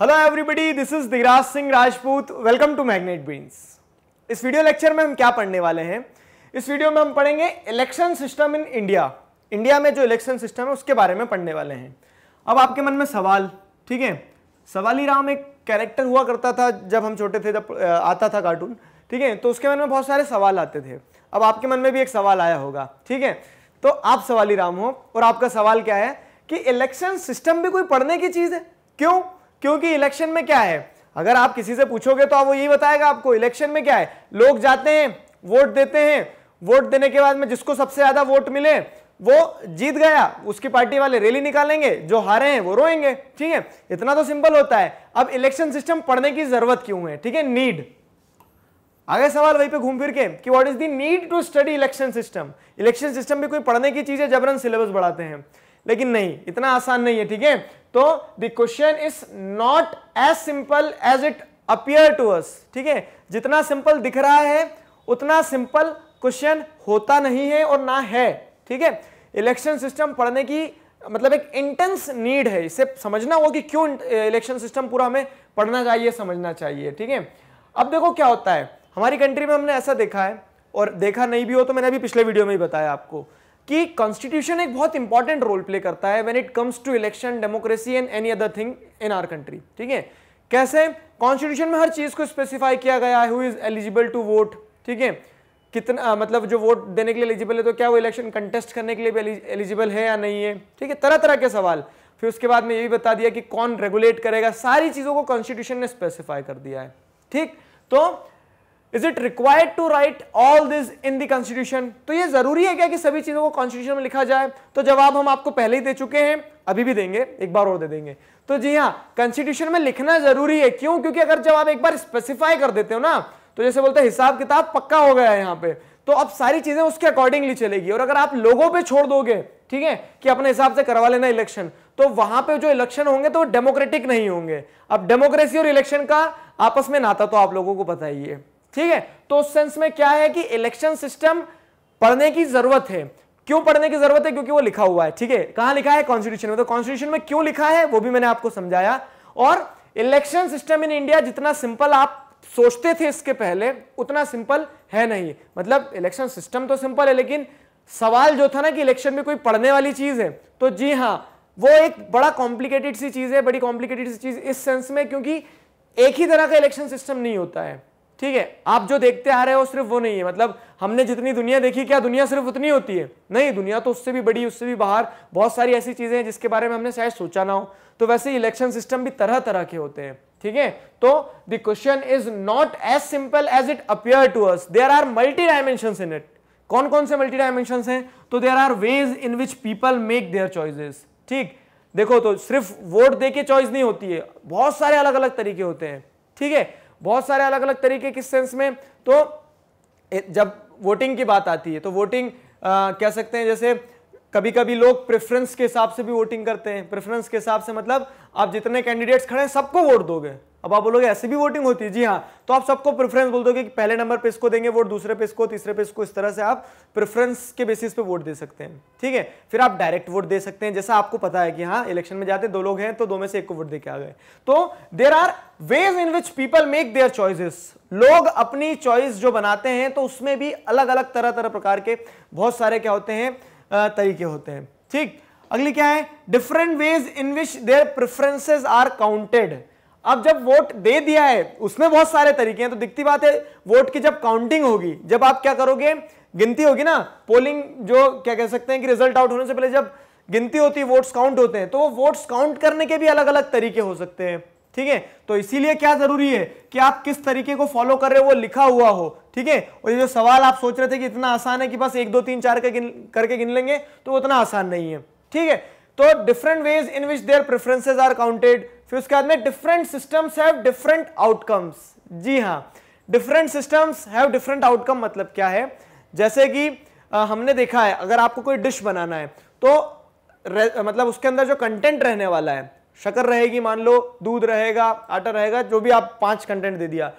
hello everybody this is Digraj Singh Rajput welcome to Magnet Brains इस video lecture में हम क्या पढ़ने वाले हैं इस वीडियो में हम पढ़ेंगे election system in India India में जो इलेक्शन सिस्टम है उसके बारे में पढ़ने वाले हैं अब आपके मन में सवाल ठीक है सवाली राम एक कैरेक्टर हुआ करता था जब हम छोटे थे जब आता था कार्टून ठीक है तो उसके मन में बहुत सारे सवाल आते थे अब आपके मन में भी एक सवाल आया होगा ठीक है तो आप सवाली राम हो और आपका सवाल क्या है कि इलेक्शन सिस्टम भी कोई पढ़ने की चीज़ है क्यों क्योंकि इलेक्शन में क्या है अगर आप किसी से पूछोगे तो आप वो यही बताएगा आपको इलेक्शन में क्या है लोग जाते हैं वोट देते हैं वोट देने के बाद में जिसको सबसे ज्यादा वोट मिले वो जीत गया उसकी पार्टी वाले रैली निकालेंगे जो हारे हैं वो रोएंगे ठीक है इतना तो सिंपल होता है अब इलेक्शन सिस्टम पढ़ने की जरूरत क्यों है ठीक है नीड आगे सवाल वहीं पे घूम फिर के कि what is the need to study election system election system भी कोई पढ़ने की चीज है जबरन सिलेबस बढ़ाते हैं लेकिन नहीं इतना आसान नहीं है ठीक है तो the question is not as simple as it appear to us ठीक है जितना सिंपल दिख रहा है उतना सिंपल क्वेश्चन होता नहीं है और ना है ठीक है इलेक्शन सिस्टम पढ़ने की मतलब एक इंटेंस नीड है इसे समझना होगा कि क्यों इलेक्शन सिस्टम पूरा हमें पढ़ना चाहिए समझना चाहिए ठीक है अब देखो क्या होता है हमारी कंट्री में हमने ऐसा देखा है और देखा नहीं भी हो तो मैंने अभी पिछले वीडियो में ही बताया आपको कि कॉन्स्टिट्यूशन एक बहुत इंपॉर्टेंट रोल प्ले करता है when it comes to election democracy and any other thing in our country ठीक है कैसे कॉन्स्टिट्यूशन में हर चीज को स्पेसिफाई किया गया है who is eligible to vote ठीक है कितना मतलब जो वोट देने के लिए एलिजिबल है तो क्या वो इलेक्शन कंटेस्ट करने के लिए भी एलिजिबल है या नहीं है ठीक है तरह तरह के सवाल फिर उसके बाद में ये भी बता दिया कि कौन रेगुलेट करेगा सारी चीज़ों को कॉन्स्टिट्यूशन ने स्पेसिफाई कर दिया है ठीक तो is it required to write all this in the constitution तो ये जरूरी है क्या कि सभी चीजों को कॉन्स्टिट्यूशन में लिखा जाए तो जवाब हम आपको पहले ही दे चुके हैं अभी भी देंगे एक बार और दे देंगे तो जी हाँ कॉन्स्टिट्यूशन में लिखना जरूरी है क्यों क्योंकि अगर जब आप एक बार स्पेसिफाई कर देते हो ना तो जैसे बोलते हैं हिसाब किताब पक्का हो गया है यहाँ पे तो अब सारी चीजें उसके अकॉर्डिंगली चलेगी और अगर आप लोगों पे छोड़ दोगे ठीक है कि अपने हिसाब से करवा लेना इलेक्शन तो वहां पे जो इलेक्शन होंगे तो डेमोक्रेटिक नहीं होंगे अब डेमोक्रेसी और इलेक्शन का आपस में नाता तो आप लोगों को बताइए ठीक है तो उस सेंस में क्या है कि इलेक्शन सिस्टम पढ़ने की जरूरत है क्यों पढ़ने की जरूरत है क्योंकि वो लिखा हुआ है ठीक है कहां लिखा है कॉन्स्टिट्यूशन में तो कॉन्स्टिट्यूशन में क्यों लिखा है वो भी मैंने आपको समझाया और इलेक्शन सिस्टम इन इंडिया जितना सिंपल आप सोचते थे इसके पहले उतना सिंपल है नहीं मतलब इलेक्शन सिस्टम तो सिंपल है लेकिन सवाल जो था ना कि इलेक्शन में कोई पढ़ने वाली चीज है तो जी हाँ वो एक बड़ा कॉम्प्लिकेटेड सी चीज है बड़ी कॉम्प्लिकेटेड सी चीज इस सेंस में क्योंकि एक ही तरह का इलेक्शन सिस्टम नहीं होता है ठीक है आप जो देखते आ रहे हो सिर्फ वो नहीं है मतलब हमने जितनी दुनिया देखी क्या दुनिया सिर्फ उतनी होती है नहीं दुनिया तो उससे भी बड़ी उससे भी बाहर बहुत सारी ऐसी चीज़ें हैं जिसके बारे में हमने शायद सोचा ना हो तो वैसे इलेक्शन सिस्टम भी तरह तरह के होते हैं ठीक है तो the question is not as simple as it appear to us there are multi dimension in it कौन कौन से मल्टी डायमेंशन हैं तो there are ways in which people make their choice ठीक देखो तो सिर्फ वोट दे के चॉइस नहीं होती है बहुत सारे अलग अलग तरीके होते हैं ठीक है बहुत सारे अलग अलग तरीके किस सेंस में तो जब वोटिंग की बात आती है तो वोटिंग आ, कह सकते हैं जैसे कभी कभी लोग प्रेफरेंस के हिसाब से भी वोटिंग करते हैं प्रेफरेंस के हिसाब से मतलब आप जितने कैंडिडेट्स खड़े हैं सबको वोट दोगे अब आप बोलोगे ऐसे भी वोटिंग होती है जी हाँ तो आप सबको प्रेफरेंस बोल दोगे कि पहले नंबर पे इसको देंगे वोट दूसरे पे इसको तीसरे पे इसको इस तरह से आप प्रेफरेंस के बेसिस पे वोट दे सकते हैं ठीक है फिर आप डायरेक्ट वोट दे सकते हैं जैसा आपको पता है कि हाँ इलेक्शन में जाते दो लोग हैं तो दो में से एक को वोट दे के आ गए तो there are ways in which people make their choice लोग अपनी चॉइस जो बनाते हैं तो उसमें भी अलग अलग तरह तरह प्रकार के बहुत सारे क्या होते हैं तरीके होते हैं ठीक अगली क्या है different ways in which their preferences are counted अब जब वोट दे दिया है उसमें बहुत सारे तरीके हैं तो दिखती बात है वोट की जब काउंटिंग होगी जब आप क्या करोगे गिनती होगी ना पोलिंग जो क्या कह सकते हैं कि रिजल्ट आउट होने से पहले जब गिनती होती है वोट्स काउंट होते हैं तो वो वोट्स काउंट करने के भी अलग अलग तरीके हो सकते हैं ठीक है तो इसीलिए क्या जरूरी है कि आप किस तरीके को फॉलो कर रहे हो वो लिखा हुआ हो ठीक है और ये जो सवाल आप सोच रहे थे कि इतना आसान है कि बस एक दो तीन चार गिन करके गिन लेंगे तो उतना आसान नहीं है ठीक है तो different ways in which their preferences are counted फिर उसके बाद में different systems have different outcomes जी हाँ different systems have different outcome मतलब क्या है जैसे कि आ, हमने देखा है अगर आपको कोई डिश बनाना है तो मतलब उसके अंदर जो कंटेंट रहने वाला है शकर रहेगी मान लो दूध रहेगा आटा रहेगा जो भी आप पांच कंटेंट दे दिया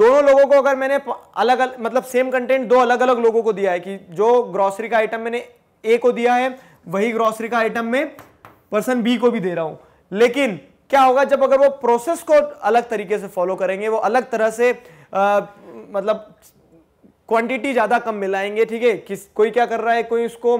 दोनों लोगों को अगर मैंने अलग अलग मतलब सेम कंटेंट दो अलग अलग लोगों को दिया है कि जो ग्रॉसरी का आइटम मैंने ए को दिया है वही ग्रॉसरी का आइटम में पर्सन बी को भी दे रहा हूं लेकिन क्या होगा जब अगर वो प्रोसेस को अलग तरीके से फॉलो करेंगे वो अलग तरह से आ, मतलब क्वांटिटी ज़्यादा कम मिलाएंगे ठीक है किस कोई क्या कर रहा है कोई उसको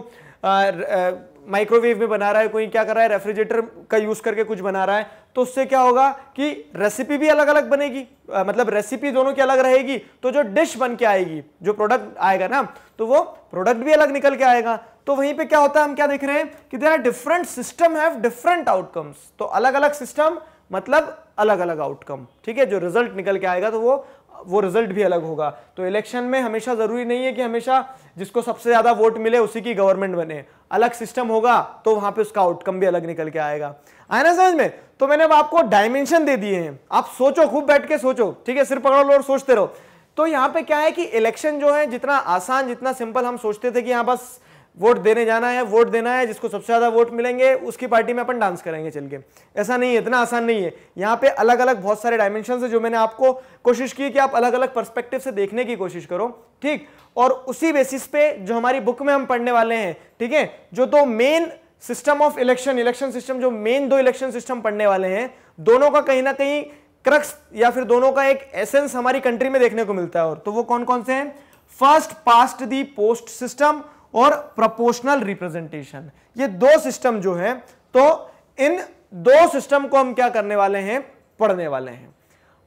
माइक्रोवेव में बना रहा है कोई क्या कर रहा है रेफ्रिजरेटर का यूज़ करके कुछ बना रहा है तो उससे क्या होगा कि रेसिपी भी अलग अलग बनेगी आ, मतलब रेसिपी दोनों की अलग रहेगी तो जो डिश बन के आएगी जो प्रोडक्ट आएगा ना तो वो प्रोडक्ट भी अलग निकल के आएगा तो वहीं पे क्या होता है हम क्या देख रहे हैं कि there are different system have different outcomes तो अलग अलग सिस्टम मतलब अलग अलग आउटकम ठीक है जो रिजल्ट निकल के आएगा तो वो वो रिजल्ट भी अलग होगा तो इलेक्शन में हमेशा ज़रूरी नहीं है कि हमेशा जिसको सबसे ज़्यादा वोट मिले उसी की गवर्नमेंट बने अलग सिस्टम होगा तो वहां पे उसका आउटकम भी अलग निकल के आएगा आया ना समझ में तो मैंने अब आपको डायमेंशन दे दिए हैं आप सोचो खूब बैठ के सोचो ठीक है सिर पकड़ो लो और सोचते रहो तो यहाँ पे क्या है कि इलेक्शन जो है जितना आसान जितना सिंपल हम सोचते थे कि यहाँ बस वोट देने जाना है वोट देना है जिसको सबसे ज़्यादा वोट मिलेंगे उसकी पार्टी में अपन डांस करेंगे चल के ऐसा नहीं है इतना आसान नहीं है यहाँ पे अलग अलग बहुत सारे डायमेंशन है जो मैंने आपको कोशिश की कि आप अलग अलग पर्सपेक्टिव से देखने की कोशिश करो ठीक और उसी बेसिस पे जो हमारी बुक में हम पढ़ने वाले हैं ठीक है जो दो main system of election election system जो मेन दो इलेक्शन सिस्टम पढ़ने वाले हैं दोनों का कहीं ना कहीं क्रक्स या फिर दोनों का एक एसेंस हमारी कंट्री में देखने को मिलता है और तो वो कौन कौन से हैं first past the post system और प्रोपोर्शनल रिप्रेजेंटेशन ये दो सिस्टम जो है तो इन दो सिस्टम को हम क्या करने वाले हैं पढ़ने वाले हैं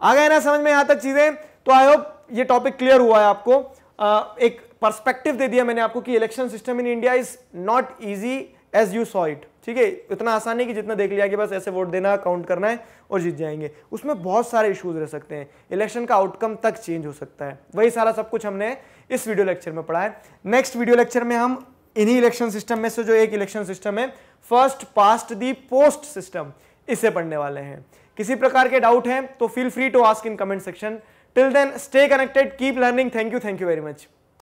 आ गए ना समझ में यहां तक चीजें तो आई होप ये टॉपिक क्लियर हुआ है आपको आ, एक पर्सपेक्टिव दे दिया मैंने आपको कि election system in India is not easy as you saw it ठीक है इतना आसान नहीं कि जितना देख लिया कि बस ऐसे वोट देना काउंट करना है और जीत जाएंगे उसमें बहुत सारे इश्यूज रह सकते हैं इलेक्शन का आउटकम तक चेंज हो सकता है वही सारा सब कुछ हमने इस वीडियो लेक्चर में पढ़ा है नेक्स्ट वीडियो लेक्चर में हम इन्हीं इलेक्शन सिस्टम में से जो एक इलेक्शन सिस्टम है first past the post system इसे पढ़ने वाले हैं किसी प्रकार के डाउट हैं तो feel free to ask in comment section till then stay connected keep learning thank you thank you very much